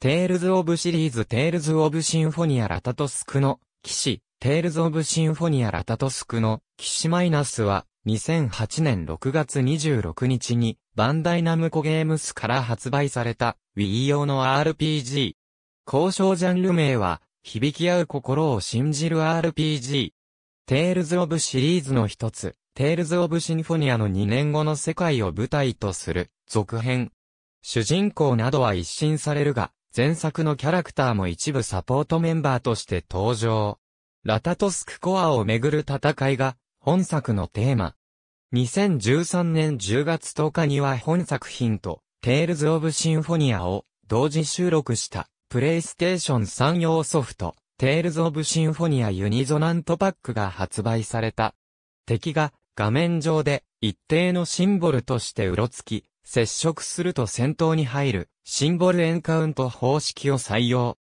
テールズ・オブ・シリーズテールズ・オブ・シンフォニア・ラタトスクの騎士、テールズ・オブ・シンフォニア・ラタトスクの騎士マイナスは2008年6月26日にバンダイナムコゲームスから発売された Wii 用の RPG。交渉ジャンル名は響き合う心を信じる RPG。テールズ・オブシリーズの一つ、テールズ・オブ・シンフォニアの2年後の世界を舞台とする続編。主人公などは一新されるが、前作のキャラクターも一部サポートメンバーとして登場。ラタトスクコアをめぐる戦いが、本作のテーマ。2013年10月10日には本作品と、テールズ・オブ・シンフォニアを同時収録した、プレイステーション3用ソフト、テールズ・オブ・シンフォニア・ユニゾナントパックが発売された。敵が、画面上で、一定のシンボルとしてうろつき、接触すると戦闘に入る、シンボルエンカウント方式を採用。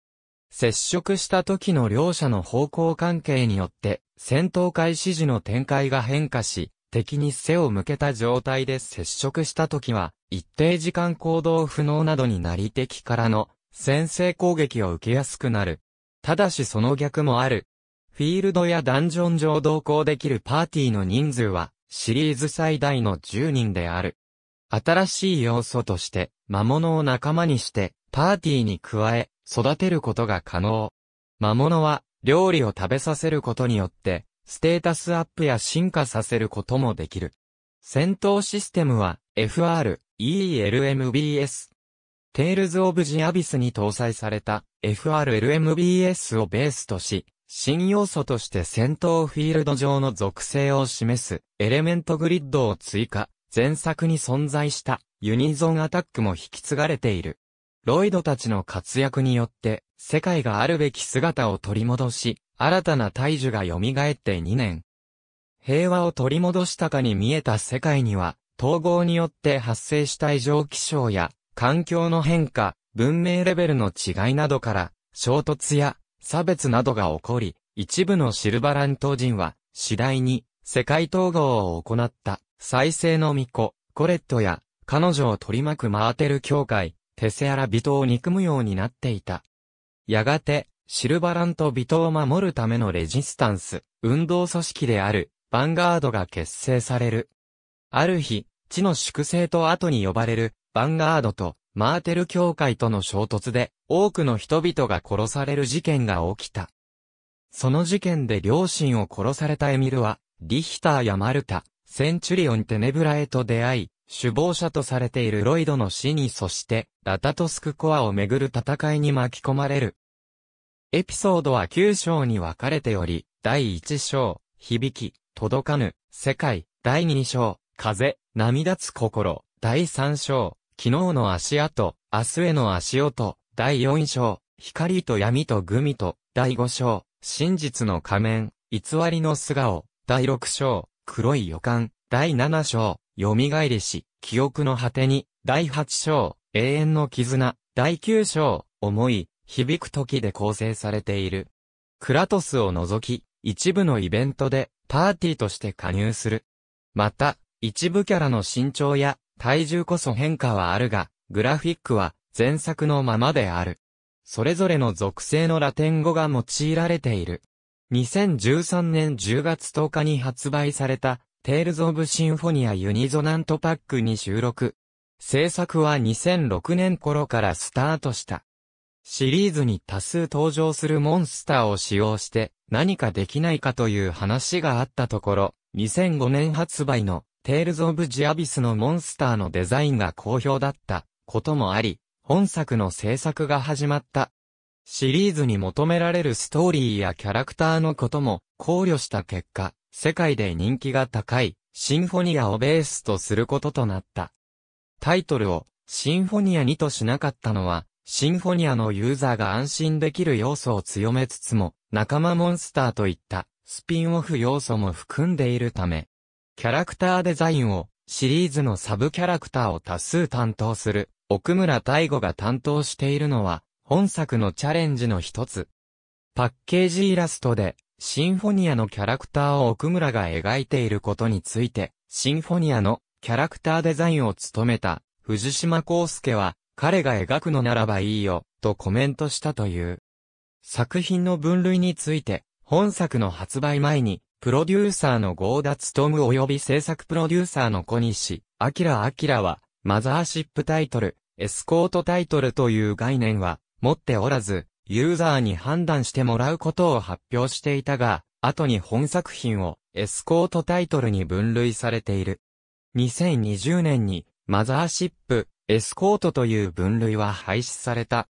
接触した時の両者の方向関係によって、戦闘開始時の展開が変化し、敵に背を向けた状態で接触した時は、一定時間行動不能などになり敵からの先制攻撃を受けやすくなる。ただしその逆もある。フィールドやダンジョン上同行できるパーティーの人数は、シリーズ最大の10人である。新しい要素として、魔物を仲間にして、パーティーに加え、育てることが可能。魔物は、料理を食べさせることによって、ステータスアップや進化させることもできる。戦闘システムは、FR、ELMBS。テールズ・オブ・ジ・アビスに搭載された FRLMBS をベースとし、新要素として戦闘フィールド上の属性を示すエレメントグリッドを追加。前作に存在したユニゾンアタックも引き継がれている。ロイドたちの活躍によって、世界があるべき姿を取り戻し、新たな大樹が蘇って2年。平和を取り戻したかに見えた世界には、統合によって発生した異常気象や、環境の変化、文明レベルの違いなどから、衝突や差別などが起こり、一部のシルバラント人は、次第に世界統合を行った。再生の巫女、コレットや、彼女を取り巻くマーテル教会、テセアラ人を憎むようになっていた。やがて、シルバランと人を守るためのレジスタンス、運動組織である、ヴァンガードが結成される。ある日、地の粛清と後に呼ばれる、ヴァンガードと、マーテル教会との衝突で、多くの人々が殺される事件が起きた。その事件で両親を殺されたエミルは、リヒターやマルタ、センチュリオン・テネブラへと出会い、首謀者とされているロイドの死にそして、ラタトスクコアをめぐる戦いに巻き込まれる。エピソードは9章に分かれており、第1章、響き、届かぬ、世界、第2章、風、波立つ心、第3章、昨日の足跡、明日への足音、第4章、光と闇とグミと、第5章、真実の仮面、偽りの素顔、第6章、黒い予感、第7章、蘇りし、記憶の果てに、第8章、永遠の絆、第9章、思い、響く時で構成されている。クラトスを除き、一部のイベントで、パーティーとして加入する。また、一部キャラの身長や体重こそ変化はあるが、グラフィックは前作のままである。それぞれの属性のラテン語が用いられている。2013年10月10日に発売された、テイルズ・オブ・シンフォニア・ユニゾナントパックに収録。制作は2006年頃からスタートした。シリーズに多数登場するモンスターを使用して何かできないかという話があったところ、2005年発売のテイルズ・オブ・ジアビスのモンスターのデザインが好評だったこともあり、本作の制作が始まった。シリーズに求められるストーリーやキャラクターのことも考慮した結果、世界で人気が高いシンフォニアをベースとすることとなった。タイトルをシンフォニア2としなかったのは、シンフォニアのユーザーが安心できる要素を強めつつも、仲間モンスターといったスピンオフ要素も含んでいるため、キャラクターデザインをシリーズのサブキャラクターを多数担当する奥村大吾が担当しているのは本作のチャレンジの一つ。パッケージイラストで、シンフォニアのキャラクターを奥村が描いていることについて、シンフォニアのキャラクターデザインを務めた藤島康介は、彼が描くのならばいいよ、とコメントしたという。作品の分類について、本作の発売前に、プロデューサーのツ田ム及び制作プロデューサーの小西、明明は、マザーシップタイトル、エスコートタイトルという概念は、持っておらず、ユーザーに判断してもらうことを発表していたが、後に本作品をエスコートタイトルに分類されている。2020年にマザーシップ、エスコートという分類は廃止された。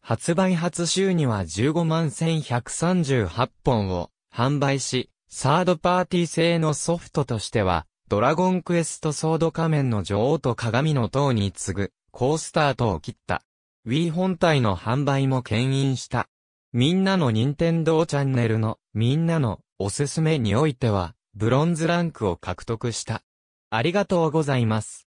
発売初週には15万1138本を販売し、サードパーティー製のソフトとしては、ドラゴンクエストソード仮面の女王と鏡の塔に次ぐ、ースタートを切った。Wii 本体の販売も牽引した。みんなの任天堂チャンネルのみんなのおすすめにおいては、ブロンズランクを獲得した。ありがとうございます。